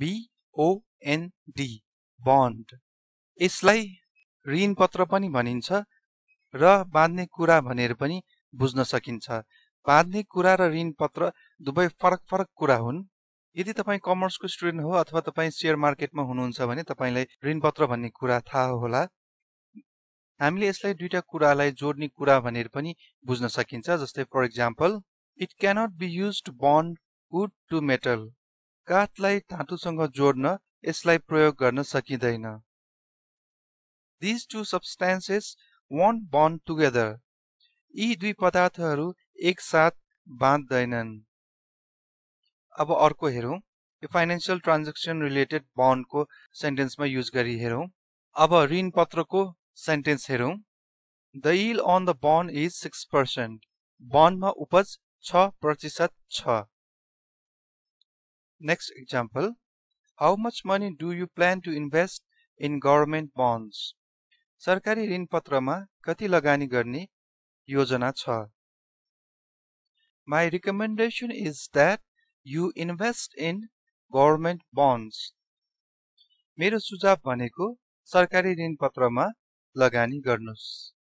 बिओएनडी bond यसलाई ऋण पत्र पनि भनिन्छ र बाँध्ने कुरा भनेर पनि बुझ्न सकिन्छ बाँध्ने कुरा र ऋण पत्र दुवै फरक फरक कुरा हुन् यदि तपाईँ कमर्सको स्टुडेन्ट हो अथवा तपाईँ सेयर मार्केटमा हुनुहुन्छ भने तपाईँलाई ऋणपत्र भन्ने कुरा थाहा होला हामीले यसलाई दुईटा कुरालाई जोड्ने कुरा भनेर पनि बुझ्न सकिन्छ जस्तै for example it cannot be use to bond wood to metal काठलाई धातुसँग जोड्न यसलाई प्रयोग गर्न सकिँदैन these two substances won't bond together यी दुई पदार्थहरू एकसाथ बाँध्दैनन् अब अर्को हेरौँ यो फाइनेन्सियल ट्रान्जेक्सन रिलेटेड बन्डको सेन्टेन्समा युज गरी हेरौँ अब ऋण पत्रको सेन्टेन्स हेरौँ the yield on the bond is six percent बन्डमा उपज छ प्रतिशत छ Next example, how much money do you plan to invest in government bonds? सरकारी ऋणपत्रमा कति लगानी गर्ने योजना छ? My recommendation is that you invest in government bonds. मेरो सुझाव भनेको सरकारी ऋणपत्रमा लगानी गर्नुहोस्।